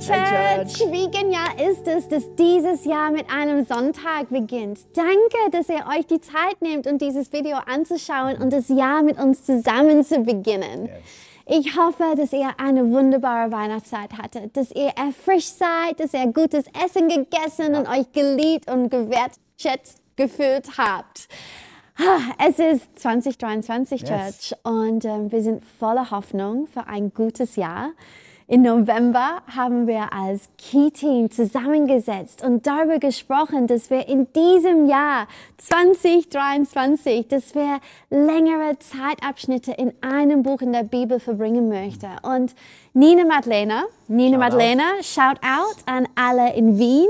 Church. Wie genial ist es, dass dieses Jahr mit einem Sonntag beginnt. Danke, dass ihr euch die Zeit nehmt, um dieses Video anzuschauen und das Jahr mit uns zusammen zu beginnen. Yes. Ich hoffe, dass ihr eine wunderbare Weihnachtszeit hattet, dass ihr erfrischt seid, dass ihr gutes Essen gegessen ja. und euch geliebt und gewertschätzt gefühlt habt. Es ist 2023, Church, yes. und äh, wir sind voller Hoffnung für ein gutes Jahr. Im November haben wir als Key-Team zusammengesetzt und darüber gesprochen, dass wir in diesem Jahr 2023, dass wir längere Zeitabschnitte in einem Buch in der Bibel verbringen möchten. Und Nina Madlena, Nina Madlena, shout out an alle in Wien.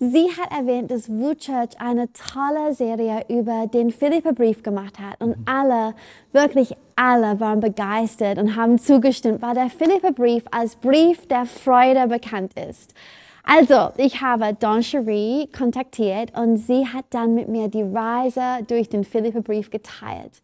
Sie hat erwähnt, dass Woodchurch eine tolle Serie über den Philippa-Brief gemacht hat und mhm. alle, wirklich alle waren begeistert und haben zugestimmt, weil der Philippa-Brief als Brief der Freude bekannt ist. Also, ich habe Don Cherie kontaktiert und sie hat dann mit mir die Reise durch den Philippa-Brief geteilt.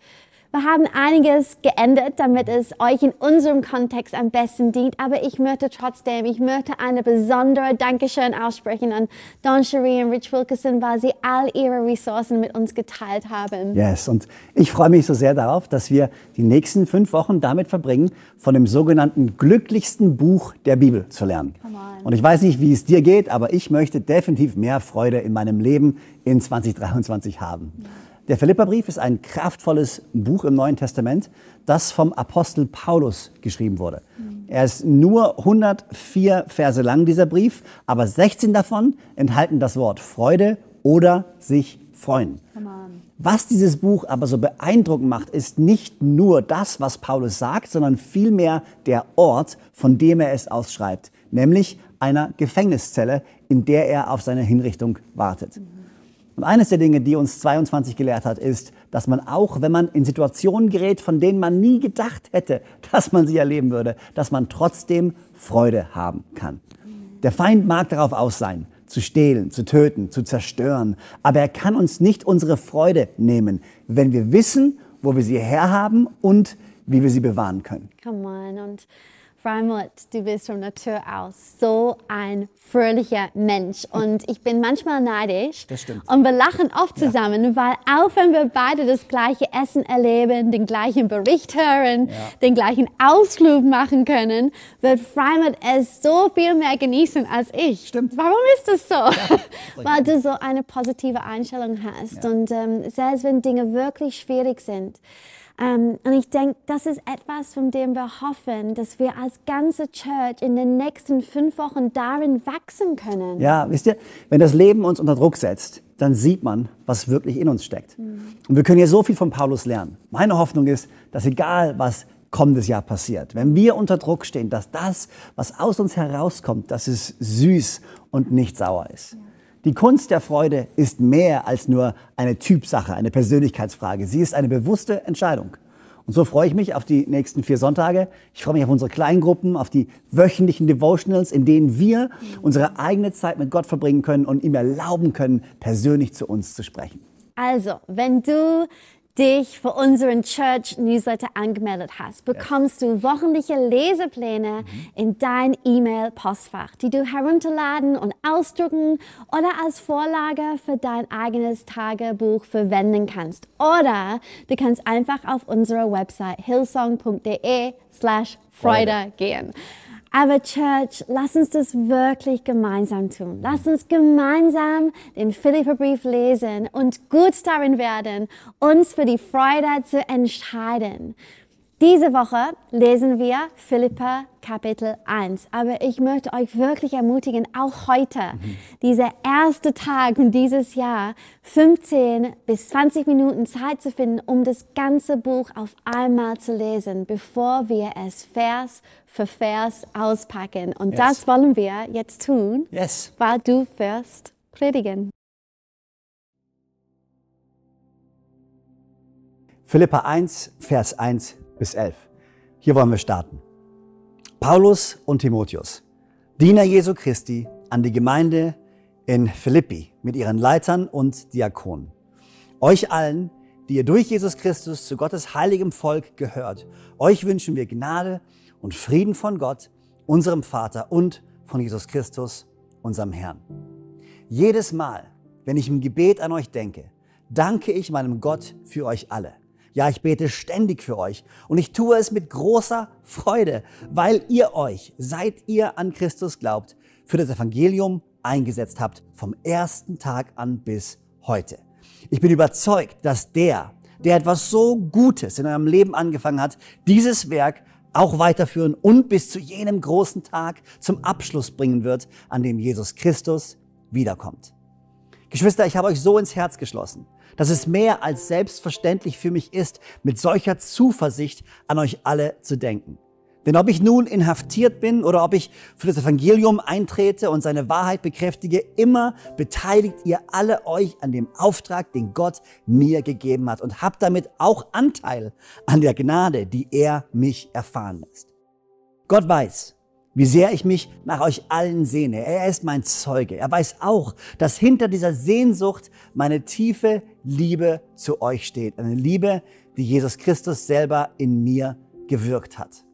Wir haben einiges geändert, damit es euch in unserem Kontext am besten dient, aber ich möchte trotzdem, ich möchte eine besondere Dankeschön aussprechen an Don Cherie und Rich Wilkerson, weil sie all ihre Ressourcen mit uns geteilt haben. Yes, und ich freue mich so sehr darauf, dass wir die nächsten fünf Wochen damit verbringen, von dem sogenannten glücklichsten Buch der Bibel zu lernen. Und ich weiß nicht, wie es dir geht, aber ich möchte definitiv mehr Freude in meinem Leben in 2023 haben. Ja. Der Philipperbrief ist ein kraftvolles Buch im Neuen Testament, das vom Apostel Paulus geschrieben wurde. Er ist nur 104 Verse lang, dieser Brief, aber 16 davon enthalten das Wort Freude oder sich freuen. Was dieses Buch aber so beeindruckend macht, ist nicht nur das, was Paulus sagt, sondern vielmehr der Ort, von dem er es ausschreibt, nämlich einer Gefängniszelle, in der er auf seine Hinrichtung wartet. Mhm. Und eines der Dinge, die uns 22 gelehrt hat, ist, dass man auch, wenn man in Situationen gerät, von denen man nie gedacht hätte, dass man sie erleben würde, dass man trotzdem Freude haben kann. Der Feind mag darauf aus sein, zu stehlen, zu töten, zu zerstören, aber er kann uns nicht unsere Freude nehmen, wenn wir wissen, wo wir sie herhaben und wie wir sie bewahren können. Come on. Und Freimut, du bist von Natur aus so ein fröhlicher Mensch und ich bin manchmal neidisch. Das stimmt. Und wir lachen oft zusammen, ja. weil auch wenn wir beide das gleiche Essen erleben, den gleichen Bericht hören, ja. den gleichen Ausflug machen können, wird Freimut es so viel mehr genießen als ich. Stimmt. Warum ist das so? Ja. weil du so eine positive Einstellung hast und ähm, selbst wenn Dinge wirklich schwierig sind, ähm, und ich denke, das ist etwas, von dem wir hoffen, dass wir als ganze Church in den nächsten fünf Wochen darin wachsen können. Ja, wisst ihr, wenn das Leben uns unter Druck setzt, dann sieht man, was wirklich in uns steckt. Mhm. Und wir können hier so viel von Paulus lernen. Meine Hoffnung ist, dass egal was kommendes Jahr passiert, wenn wir unter Druck stehen, dass das, was aus uns herauskommt, dass es süß und nicht sauer ist. Ja. Die Kunst der Freude ist mehr als nur eine Typsache, eine Persönlichkeitsfrage. Sie ist eine bewusste Entscheidung. Und so freue ich mich auf die nächsten vier Sonntage. Ich freue mich auf unsere Kleingruppen, auf die wöchentlichen Devotionals, in denen wir unsere eigene Zeit mit Gott verbringen können und ihm erlauben können, persönlich zu uns zu sprechen. Also, wenn du dich für unseren Church Newsletter angemeldet hast, bekommst du wöchentliche Lesepläne mhm. in dein E-Mail-Postfach, die du herunterladen und ausdrucken oder als Vorlage für dein eigenes Tagebuch verwenden kannst. Oder du kannst einfach auf unserer Website hillsong.de slash Freude gehen. Aber Church, lass uns das wirklich gemeinsam tun. Lass uns gemeinsam den Philipperbrief lesen und gut darin werden, uns für die Freude zu entscheiden. Diese Woche lesen wir Philippa Kapitel 1. Aber ich möchte euch wirklich ermutigen, auch heute, mhm. dieser erste Tag dieses Jahr, 15 bis 20 Minuten Zeit zu finden, um das ganze Buch auf einmal zu lesen, bevor wir es Vers für Vers auspacken. Und yes. das wollen wir jetzt tun, yes. weil du wirst predigen. Philippa 1, Vers 1 bis 11. Hier wollen wir starten. Paulus und Timotheus, Diener Jesu Christi an die Gemeinde in Philippi mit ihren Leitern und Diakonen. Euch allen, die ihr durch Jesus Christus zu Gottes heiligem Volk gehört, euch wünschen wir Gnade und Frieden von Gott, unserem Vater und von Jesus Christus, unserem Herrn. Jedes Mal, wenn ich im Gebet an euch denke, danke ich meinem Gott für euch alle. Ja, ich bete ständig für euch und ich tue es mit großer Freude, weil ihr euch, seit ihr an Christus glaubt, für das Evangelium eingesetzt habt, vom ersten Tag an bis heute. Ich bin überzeugt, dass der, der etwas so Gutes in eurem Leben angefangen hat, dieses Werk auch weiterführen und bis zu jenem großen Tag zum Abschluss bringen wird, an dem Jesus Christus wiederkommt. Geschwister, ich habe euch so ins Herz geschlossen dass es mehr als selbstverständlich für mich ist, mit solcher Zuversicht an euch alle zu denken. Denn ob ich nun inhaftiert bin oder ob ich für das Evangelium eintrete und seine Wahrheit bekräftige, immer beteiligt ihr alle euch an dem Auftrag, den Gott mir gegeben hat und habt damit auch Anteil an der Gnade, die er mich erfahren lässt. Gott weiß, wie sehr ich mich nach euch allen sehne. Er ist mein Zeuge. Er weiß auch, dass hinter dieser Sehnsucht meine tiefe Liebe zu euch steht. Eine Liebe, die Jesus Christus selber in mir gewirkt hat.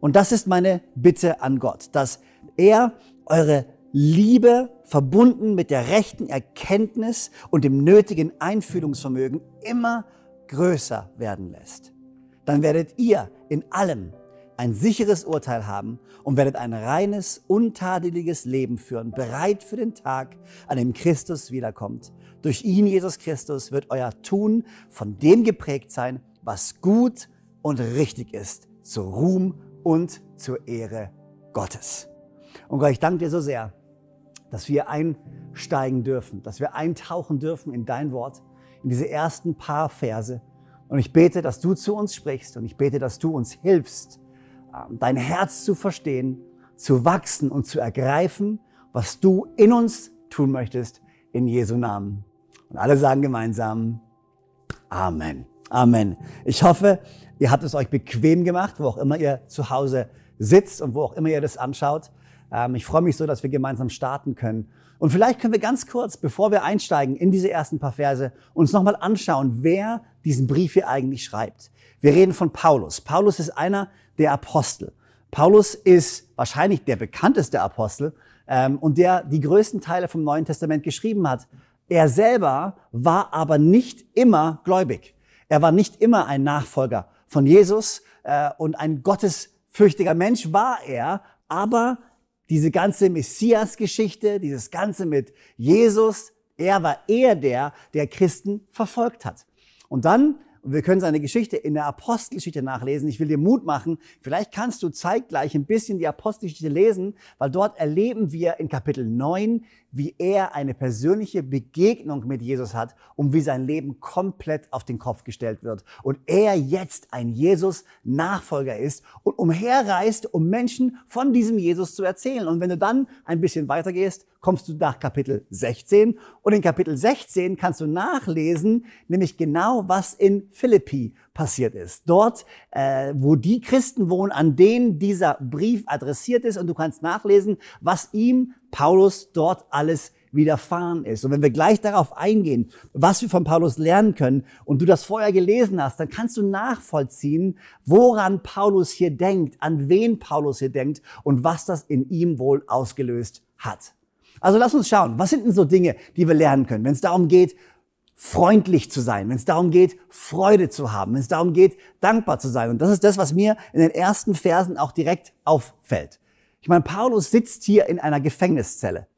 Und das ist meine Bitte an Gott, dass er eure Liebe verbunden mit der rechten Erkenntnis und dem nötigen Einfühlungsvermögen immer größer werden lässt. Dann werdet ihr in allem ein sicheres Urteil haben und werdet ein reines, untadeliges Leben führen, bereit für den Tag, an dem Christus wiederkommt. Durch ihn, Jesus Christus, wird euer Tun von dem geprägt sein, was gut und richtig ist, zu Ruhm und zur Ehre Gottes. Und Gott, ich danke dir so sehr, dass wir einsteigen dürfen, dass wir eintauchen dürfen in dein Wort, in diese ersten paar Verse. Und ich bete, dass du zu uns sprichst und ich bete, dass du uns hilfst, dein Herz zu verstehen, zu wachsen und zu ergreifen, was du in uns tun möchtest, in Jesu Namen. Und alle sagen gemeinsam Amen. Amen. Ich hoffe, ihr habt es euch bequem gemacht, wo auch immer ihr zu Hause sitzt und wo auch immer ihr das anschaut. Ähm, ich freue mich so, dass wir gemeinsam starten können. Und vielleicht können wir ganz kurz, bevor wir einsteigen in diese ersten paar Verse, uns nochmal anschauen, wer diesen Brief hier eigentlich schreibt. Wir reden von Paulus. Paulus ist einer der Apostel. Paulus ist wahrscheinlich der bekannteste Apostel ähm, und der die größten Teile vom Neuen Testament geschrieben hat. Er selber war aber nicht immer gläubig. Er war nicht immer ein Nachfolger von Jesus äh, und ein gottesfürchtiger Mensch war er, aber diese ganze Messias-Geschichte, dieses Ganze mit Jesus, er war eher der, der Christen verfolgt hat. Und dann, wir können seine Geschichte in der Apostelgeschichte nachlesen. Ich will dir Mut machen. Vielleicht kannst du zeitgleich ein bisschen die Apostelgeschichte lesen, weil dort erleben wir in Kapitel 9 wie er eine persönliche Begegnung mit Jesus hat und wie sein Leben komplett auf den Kopf gestellt wird. Und er jetzt ein Jesus-Nachfolger ist und umherreist, um Menschen von diesem Jesus zu erzählen. Und wenn du dann ein bisschen weitergehst, kommst du nach Kapitel 16. Und in Kapitel 16 kannst du nachlesen, nämlich genau was in Philippi passiert ist. Dort, äh, wo die Christen wohnen, an denen dieser Brief adressiert ist. Und du kannst nachlesen, was ihm, Paulus, dort alles widerfahren ist. Und wenn wir gleich darauf eingehen, was wir von Paulus lernen können und du das vorher gelesen hast, dann kannst du nachvollziehen, woran Paulus hier denkt, an wen Paulus hier denkt und was das in ihm wohl ausgelöst hat. Also lass uns schauen, was sind denn so Dinge, die wir lernen können, wenn es darum geht, freundlich zu sein, wenn es darum geht, Freude zu haben, wenn es darum geht, dankbar zu sein. Und das ist das, was mir in den ersten Versen auch direkt auffällt. Ich meine, Paulus sitzt hier in einer Gefängniszelle.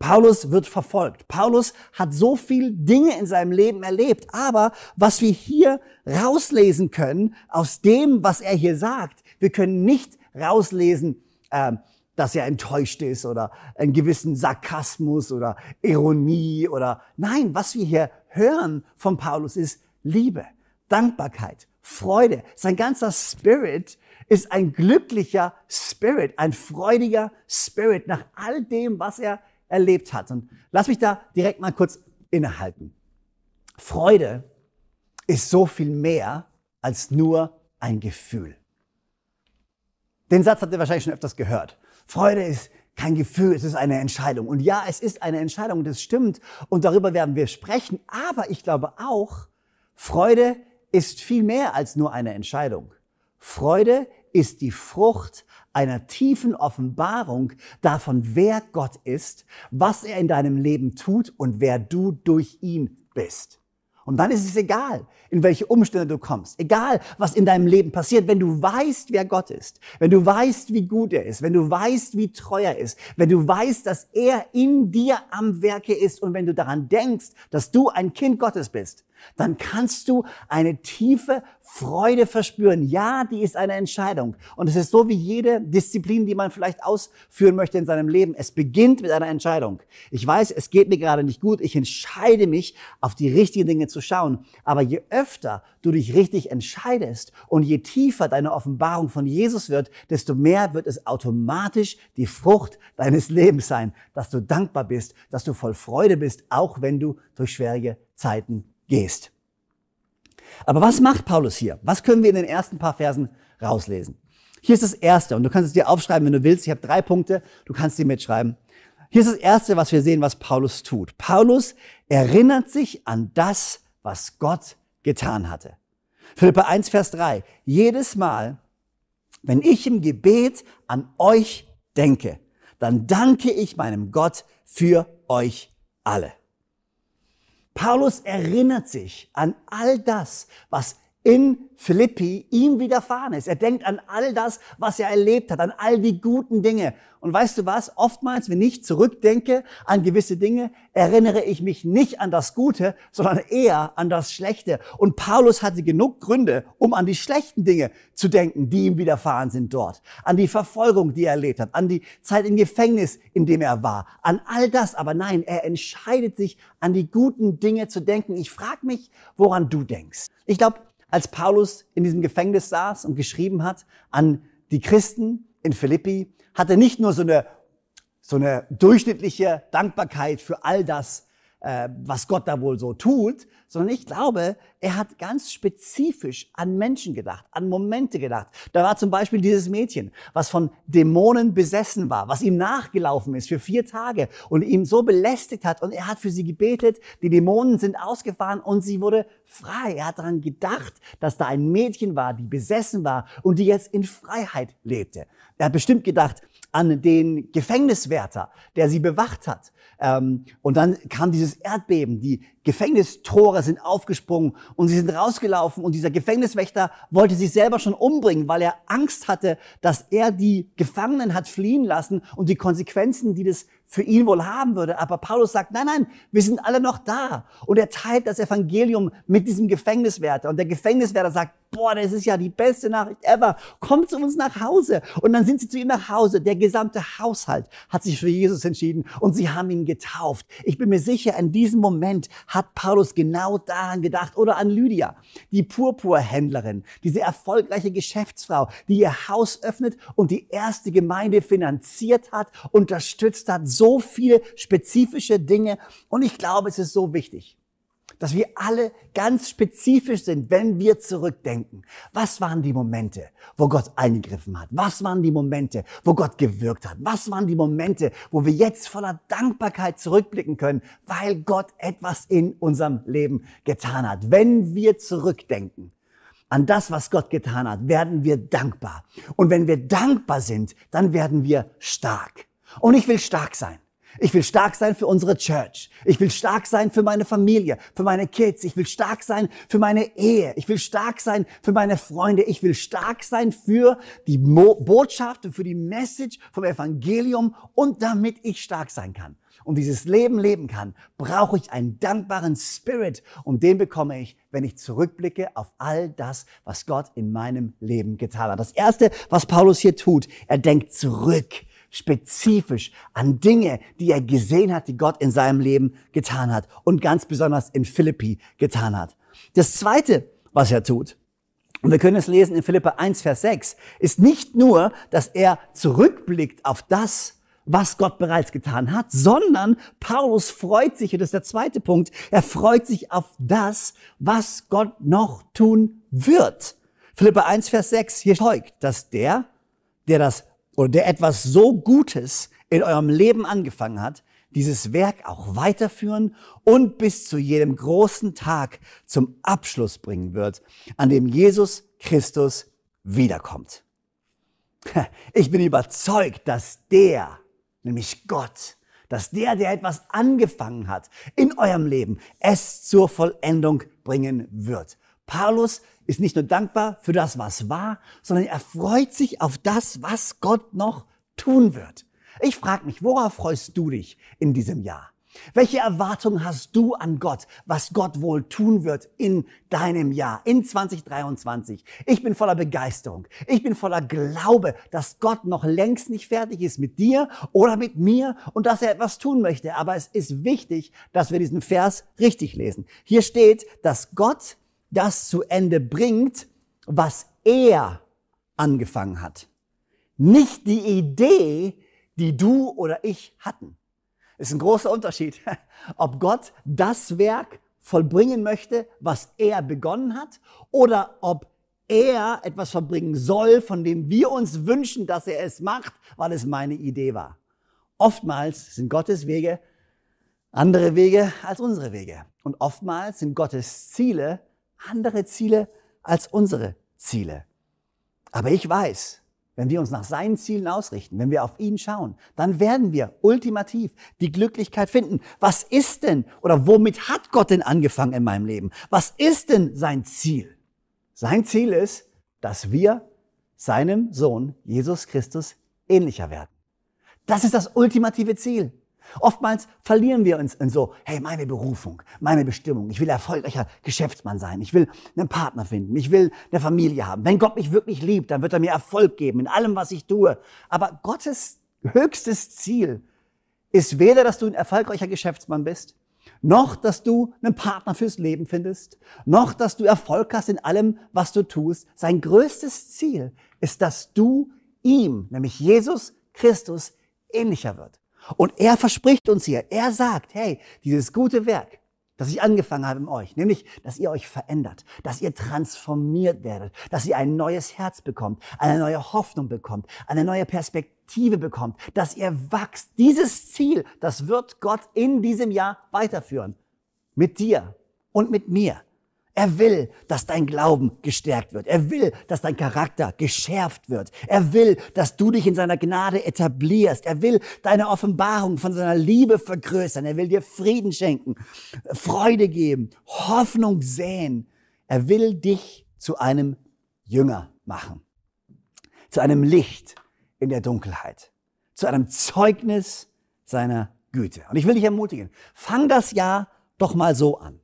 Paulus wird verfolgt. Paulus hat so viel Dinge in seinem Leben erlebt. Aber was wir hier rauslesen können aus dem, was er hier sagt, wir können nicht rauslesen, ähm, dass er enttäuscht ist oder einen gewissen Sarkasmus oder Ironie oder nein, was wir hier hören von Paulus ist Liebe, Dankbarkeit, Freude. Sein ganzer Spirit ist ein glücklicher Spirit, ein freudiger Spirit nach all dem, was er erlebt hat. Und lass mich da direkt mal kurz innehalten. Freude ist so viel mehr als nur ein Gefühl. Den Satz habt ihr wahrscheinlich schon öfters gehört. Freude ist kein Gefühl, es ist eine Entscheidung. Und ja, es ist eine Entscheidung, das stimmt. Und darüber werden wir sprechen. Aber ich glaube auch, Freude ist viel mehr als nur eine Entscheidung. Freude ist die Frucht einer tiefen Offenbarung davon, wer Gott ist, was er in deinem Leben tut und wer du durch ihn bist. Und dann ist es egal, in welche Umstände du kommst, egal, was in deinem Leben passiert, wenn du weißt, wer Gott ist, wenn du weißt, wie gut er ist, wenn du weißt, wie treu er ist, wenn du weißt, dass er in dir am Werke ist und wenn du daran denkst, dass du ein Kind Gottes bist, dann kannst du eine tiefe Freude verspüren. Ja, die ist eine Entscheidung. Und es ist so wie jede Disziplin, die man vielleicht ausführen möchte in seinem Leben. Es beginnt mit einer Entscheidung. Ich weiß, es geht mir gerade nicht gut. Ich entscheide mich, auf die richtigen Dinge zu schauen. Aber je öfter du dich richtig entscheidest und je tiefer deine Offenbarung von Jesus wird, desto mehr wird es automatisch die Frucht deines Lebens sein, dass du dankbar bist, dass du voll Freude bist, auch wenn du durch schwierige Zeiten gehst. Aber was macht Paulus hier? Was können wir in den ersten paar Versen rauslesen? Hier ist das erste und du kannst es dir aufschreiben, wenn du willst. Ich habe drei Punkte, du kannst sie mitschreiben. Hier ist das Erste, was wir sehen, was Paulus tut. Paulus erinnert sich an das, was Gott getan hatte. Philippa 1, Vers 3. Jedes Mal, wenn ich im Gebet an euch denke, dann danke ich meinem Gott für euch alle. Paulus erinnert sich an all das, was in Philippi ihm widerfahren ist. Er denkt an all das, was er erlebt hat, an all die guten Dinge. Und weißt du was? Oftmals, wenn ich zurückdenke an gewisse Dinge, erinnere ich mich nicht an das Gute, sondern eher an das Schlechte. Und Paulus hatte genug Gründe, um an die schlechten Dinge zu denken, die ihm widerfahren sind dort. An die Verfolgung, die er erlebt hat, an die Zeit im Gefängnis, in dem er war, an all das. Aber nein, er entscheidet sich, an die guten Dinge zu denken. Ich frage mich, woran du denkst. Ich glaube, als Paulus in diesem Gefängnis saß und geschrieben hat an die Christen in Philippi, hat er nicht nur so eine, so eine durchschnittliche Dankbarkeit für all das, äh, was Gott da wohl so tut, sondern ich glaube, er hat ganz spezifisch an Menschen gedacht, an Momente gedacht. Da war zum Beispiel dieses Mädchen, was von Dämonen besessen war, was ihm nachgelaufen ist für vier Tage und ihm so belästigt hat und er hat für sie gebetet, die Dämonen sind ausgefahren und sie wurde frei. Er hat daran gedacht, dass da ein Mädchen war, die besessen war und die jetzt in Freiheit lebte. Er hat bestimmt gedacht, an den Gefängniswärter, der sie bewacht hat. Ähm, und dann kam dieses Erdbeben. Die Gefängnistore sind aufgesprungen und sie sind rausgelaufen. Und dieser Gefängniswächter wollte sich selber schon umbringen, weil er Angst hatte, dass er die Gefangenen hat fliehen lassen und die Konsequenzen, die das für ihn wohl haben würde. Aber Paulus sagt, nein, nein, wir sind alle noch da. Und er teilt das Evangelium mit diesem Gefängniswärter. Und der Gefängniswärter sagt, boah, das ist ja die beste Nachricht ever. Kommt zu uns nach Hause. Und dann sind sie zu ihm nach Hause. Der gesamte Haushalt hat sich für Jesus entschieden und sie haben ihn getauft. Ich bin mir sicher, in diesem Moment hat Paulus genau daran gedacht oder an Lydia, die Purpurhändlerin, diese erfolgreiche Geschäftsfrau, die ihr Haus öffnet und die erste Gemeinde finanziert hat, unterstützt hat, so viele spezifische Dinge. Und ich glaube, es ist so wichtig, dass wir alle ganz spezifisch sind, wenn wir zurückdenken. Was waren die Momente, wo Gott eingegriffen hat? Was waren die Momente, wo Gott gewirkt hat? Was waren die Momente, wo wir jetzt voller Dankbarkeit zurückblicken können, weil Gott etwas in unserem Leben getan hat? Wenn wir zurückdenken, an das, was Gott getan hat, werden wir dankbar. Und wenn wir dankbar sind, dann werden wir stark. Und ich will stark sein. Ich will stark sein für unsere Church. Ich will stark sein für meine Familie, für meine Kids. Ich will stark sein für meine Ehe. Ich will stark sein für meine Freunde. Ich will stark sein für die Mo Botschaft und für die Message vom Evangelium und damit ich stark sein kann und dieses Leben leben kann, brauche ich einen dankbaren Spirit und den bekomme ich, wenn ich zurückblicke auf all das, was Gott in meinem Leben getan hat. Das erste, was Paulus hier tut, er denkt zurück spezifisch an Dinge, die er gesehen hat, die Gott in seinem Leben getan hat und ganz besonders in Philippi getan hat. Das Zweite, was er tut, und wir können es lesen in Philippa 1, Vers 6, ist nicht nur, dass er zurückblickt auf das, was Gott bereits getan hat, sondern Paulus freut sich, und das ist der zweite Punkt, er freut sich auf das, was Gott noch tun wird. Philippa 1, Vers 6, hier folgt, dass der, der das oder der etwas so Gutes in eurem Leben angefangen hat, dieses Werk auch weiterführen und bis zu jedem großen Tag zum Abschluss bringen wird, an dem Jesus Christus wiederkommt. Ich bin überzeugt, dass der, nämlich Gott, dass der, der etwas angefangen hat in eurem Leben, es zur Vollendung bringen wird. Paulus ist nicht nur dankbar für das, was war, sondern er freut sich auf das, was Gott noch tun wird. Ich frage mich, worauf freust du dich in diesem Jahr? Welche Erwartungen hast du an Gott, was Gott wohl tun wird in deinem Jahr, in 2023? Ich bin voller Begeisterung. Ich bin voller Glaube, dass Gott noch längst nicht fertig ist mit dir oder mit mir und dass er etwas tun möchte. Aber es ist wichtig, dass wir diesen Vers richtig lesen. Hier steht, dass Gott das zu Ende bringt, was er angefangen hat. Nicht die Idee, die du oder ich hatten. Ist ein großer Unterschied, ob Gott das Werk vollbringen möchte, was er begonnen hat, oder ob er etwas verbringen soll, von dem wir uns wünschen, dass er es macht, weil es meine Idee war. Oftmals sind Gottes Wege andere Wege als unsere Wege. Und oftmals sind Gottes Ziele andere Ziele als unsere Ziele. Aber ich weiß, wenn wir uns nach seinen Zielen ausrichten, wenn wir auf ihn schauen, dann werden wir ultimativ die Glücklichkeit finden. Was ist denn oder womit hat Gott denn angefangen in meinem Leben? Was ist denn sein Ziel? Sein Ziel ist, dass wir seinem Sohn Jesus Christus ähnlicher werden. Das ist das ultimative Ziel. Oftmals verlieren wir uns in so, hey, meine Berufung, meine Bestimmung, ich will erfolgreicher Geschäftsmann sein, ich will einen Partner finden, ich will eine Familie haben. Wenn Gott mich wirklich liebt, dann wird er mir Erfolg geben in allem, was ich tue. Aber Gottes höchstes Ziel ist weder, dass du ein erfolgreicher Geschäftsmann bist, noch, dass du einen Partner fürs Leben findest, noch, dass du Erfolg hast in allem, was du tust. Sein größtes Ziel ist, dass du ihm, nämlich Jesus Christus, ähnlicher wird. Und er verspricht uns hier, er sagt, hey, dieses gute Werk, das ich angefangen habe in euch, nämlich, dass ihr euch verändert, dass ihr transformiert werdet, dass ihr ein neues Herz bekommt, eine neue Hoffnung bekommt, eine neue Perspektive bekommt, dass ihr wächst. Dieses Ziel, das wird Gott in diesem Jahr weiterführen. Mit dir und mit mir. Er will, dass dein Glauben gestärkt wird. Er will, dass dein Charakter geschärft wird. Er will, dass du dich in seiner Gnade etablierst. Er will deine Offenbarung von seiner Liebe vergrößern. Er will dir Frieden schenken, Freude geben, Hoffnung säen. Er will dich zu einem Jünger machen, zu einem Licht in der Dunkelheit, zu einem Zeugnis seiner Güte. Und ich will dich ermutigen, fang das Jahr doch mal so an.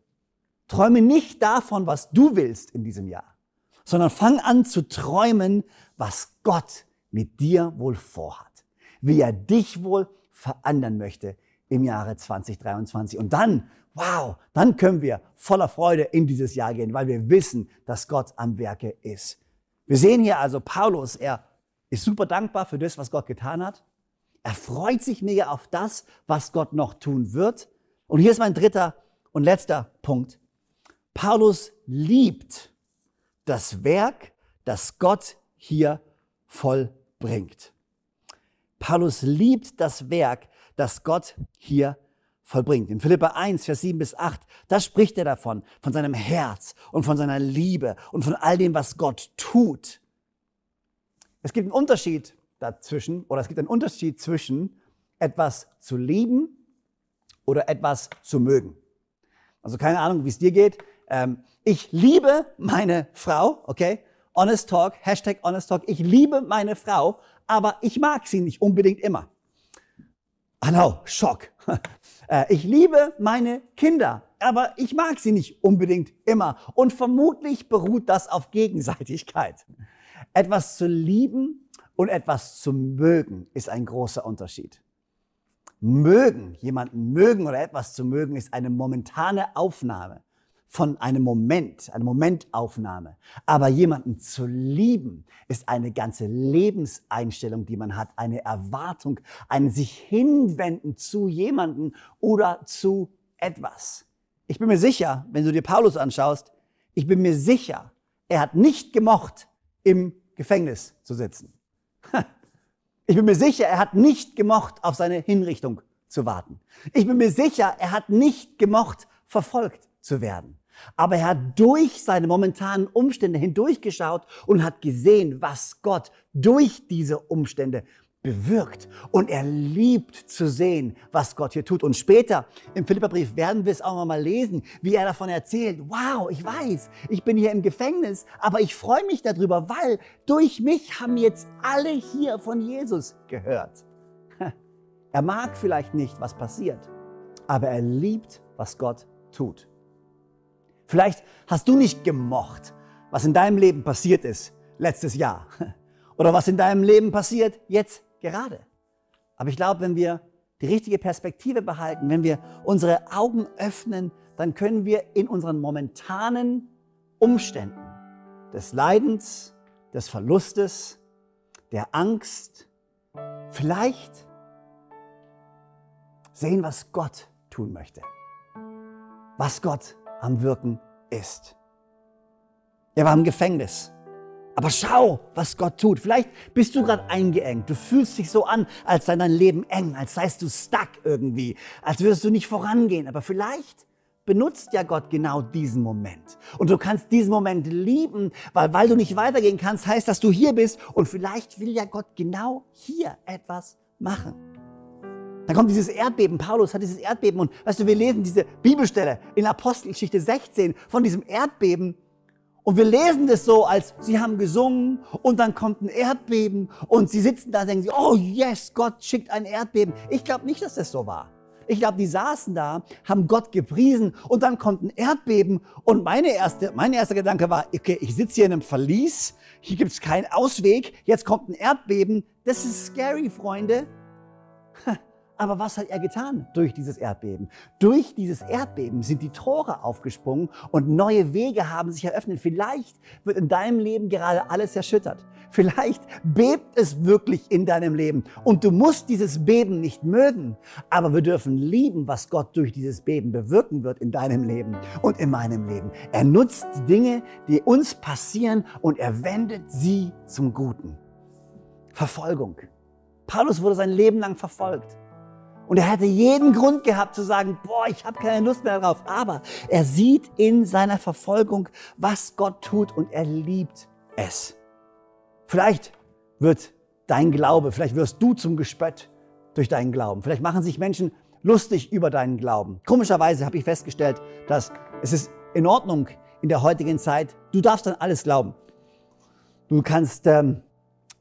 Träume nicht davon, was du willst in diesem Jahr, sondern fang an zu träumen, was Gott mit dir wohl vorhat, wie er dich wohl verändern möchte im Jahre 2023. Und dann, wow, dann können wir voller Freude in dieses Jahr gehen, weil wir wissen, dass Gott am Werke ist. Wir sehen hier also Paulus, er ist super dankbar für das, was Gott getan hat. Er freut sich mega auf das, was Gott noch tun wird. Und hier ist mein dritter und letzter Punkt. Paulus liebt das Werk, das Gott hier vollbringt. Paulus liebt das Werk, das Gott hier vollbringt. In Philippa 1, Vers 7 bis 8, da spricht er davon, von seinem Herz und von seiner Liebe und von all dem, was Gott tut. Es gibt einen Unterschied dazwischen, oder es gibt einen Unterschied zwischen etwas zu lieben oder etwas zu mögen. Also keine Ahnung, wie es dir geht. Ähm, ich liebe meine Frau, okay? Honest Talk, Hashtag Honest Talk. Ich liebe meine Frau, aber ich mag sie nicht unbedingt immer. Ah, no, Schock. Äh, ich liebe meine Kinder, aber ich mag sie nicht unbedingt immer. Und vermutlich beruht das auf Gegenseitigkeit. Etwas zu lieben und etwas zu mögen ist ein großer Unterschied. Mögen, jemanden mögen oder etwas zu mögen, ist eine momentane Aufnahme von einem Moment, einer Momentaufnahme. Aber jemanden zu lieben, ist eine ganze Lebenseinstellung, die man hat, eine Erwartung, ein sich hinwenden zu jemanden oder zu etwas. Ich bin mir sicher, wenn du dir Paulus anschaust, ich bin mir sicher, er hat nicht gemocht, im Gefängnis zu sitzen. Ich bin mir sicher, er hat nicht gemocht, auf seine Hinrichtung zu warten. Ich bin mir sicher, er hat nicht gemocht, verfolgt zu werden. Aber er hat durch seine momentanen Umstände hindurchgeschaut und hat gesehen, was Gott durch diese Umstände bewirkt. Und er liebt zu sehen, was Gott hier tut. Und später im Philipperbrief werden wir es auch mal lesen, wie er davon erzählt. Wow, ich weiß, ich bin hier im Gefängnis, aber ich freue mich darüber, weil durch mich haben jetzt alle hier von Jesus gehört. Er mag vielleicht nicht, was passiert, aber er liebt, was Gott tut. Vielleicht hast du nicht gemocht, was in deinem Leben passiert ist letztes Jahr oder was in deinem Leben passiert jetzt gerade. Aber ich glaube, wenn wir die richtige Perspektive behalten, wenn wir unsere Augen öffnen, dann können wir in unseren momentanen Umständen des Leidens, des Verlustes, der Angst, vielleicht sehen, was Gott tun möchte. Was Gott am Wirken ist. Er war im Gefängnis. Aber schau, was Gott tut. Vielleicht bist du gerade eingeengt. Du fühlst dich so an, als sei dein Leben eng, als seist du stuck irgendwie, als würdest du nicht vorangehen. Aber vielleicht benutzt ja Gott genau diesen Moment. Und du kannst diesen Moment lieben, weil, weil du nicht weitergehen kannst, heißt, dass du hier bist. Und vielleicht will ja Gott genau hier etwas machen. Da kommt dieses Erdbeben. Paulus hat dieses Erdbeben. Und weißt du, wir lesen diese Bibelstelle in Apostelgeschichte 16 von diesem Erdbeben. Und wir lesen das so, als sie haben gesungen und dann kommt ein Erdbeben und sie sitzen da und denken, oh yes, Gott schickt ein Erdbeben. Ich glaube nicht, dass das so war. Ich glaube, die saßen da, haben Gott gepriesen und dann kommt ein Erdbeben und meine erste, mein erster Gedanke war, okay, ich sitze hier in einem Verlies, hier gibt es keinen Ausweg, jetzt kommt ein Erdbeben. Das ist scary, Freunde. Aber was hat er getan durch dieses Erdbeben? Durch dieses Erdbeben sind die Tore aufgesprungen und neue Wege haben sich eröffnet. Vielleicht wird in deinem Leben gerade alles erschüttert. Vielleicht bebt es wirklich in deinem Leben und du musst dieses Beben nicht mögen. Aber wir dürfen lieben, was Gott durch dieses Beben bewirken wird in deinem Leben und in meinem Leben. Er nutzt die Dinge, die uns passieren und er wendet sie zum Guten. Verfolgung. Paulus wurde sein Leben lang verfolgt. Und er hätte jeden Grund gehabt zu sagen, boah, ich habe keine Lust mehr drauf. Aber er sieht in seiner Verfolgung, was Gott tut und er liebt es. Vielleicht wird dein Glaube, vielleicht wirst du zum Gespött durch deinen Glauben. Vielleicht machen sich Menschen lustig über deinen Glauben. Komischerweise habe ich festgestellt, dass es ist in Ordnung in der heutigen Zeit. Du darfst an alles glauben. Du kannst ähm,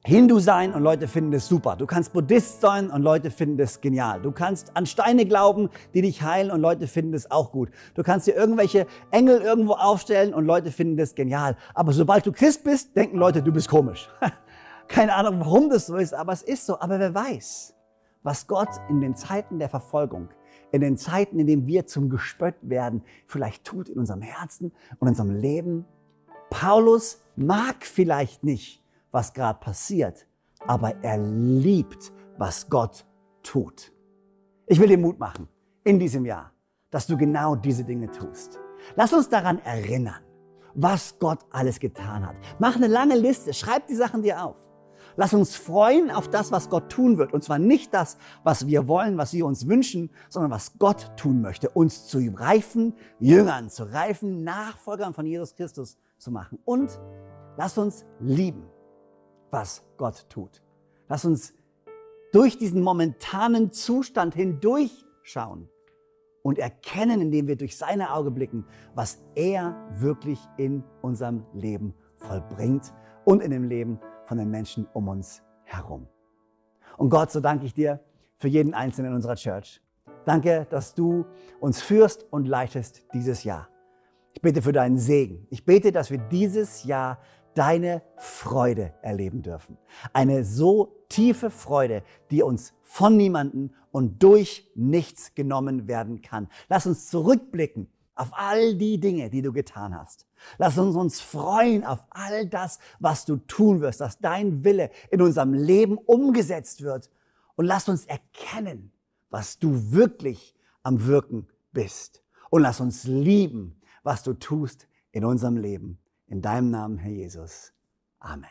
Hindu sein und Leute finden es super. Du kannst Buddhist sein und Leute finden es genial. Du kannst an Steine glauben, die dich heilen und Leute finden es auch gut. Du kannst dir irgendwelche Engel irgendwo aufstellen und Leute finden es genial. Aber sobald du Christ bist, denken Leute, du bist komisch. Keine Ahnung, warum das so ist, aber es ist so. Aber wer weiß, was Gott in den Zeiten der Verfolgung, in den Zeiten, in denen wir zum Gespött werden, vielleicht tut in unserem Herzen und in unserem Leben. Paulus mag vielleicht nicht was gerade passiert, aber er liebt, was Gott tut. Ich will dir Mut machen in diesem Jahr, dass du genau diese Dinge tust. Lass uns daran erinnern, was Gott alles getan hat. Mach eine lange Liste, schreib die Sachen dir auf. Lass uns freuen auf das, was Gott tun wird. Und zwar nicht das, was wir wollen, was wir uns wünschen, sondern was Gott tun möchte, uns zu reifen Jüngern, zu reifen Nachfolgern von Jesus Christus zu machen. Und lass uns lieben was Gott tut. Lass uns durch diesen momentanen Zustand hindurchschauen und erkennen, indem wir durch seine Augen blicken, was er wirklich in unserem Leben vollbringt und in dem Leben von den Menschen um uns herum. Und Gott, so danke ich dir für jeden Einzelnen in unserer Church. Danke, dass du uns führst und leitest dieses Jahr. Ich bete für deinen Segen. Ich bete, dass wir dieses Jahr deine Freude erleben dürfen. Eine so tiefe Freude, die uns von niemanden und durch nichts genommen werden kann. Lass uns zurückblicken auf all die Dinge, die du getan hast. Lass uns uns freuen auf all das, was du tun wirst, dass dein Wille in unserem Leben umgesetzt wird. Und lass uns erkennen, was du wirklich am Wirken bist. Und lass uns lieben, was du tust in unserem Leben. In deinem Namen, Herr Jesus. Amen.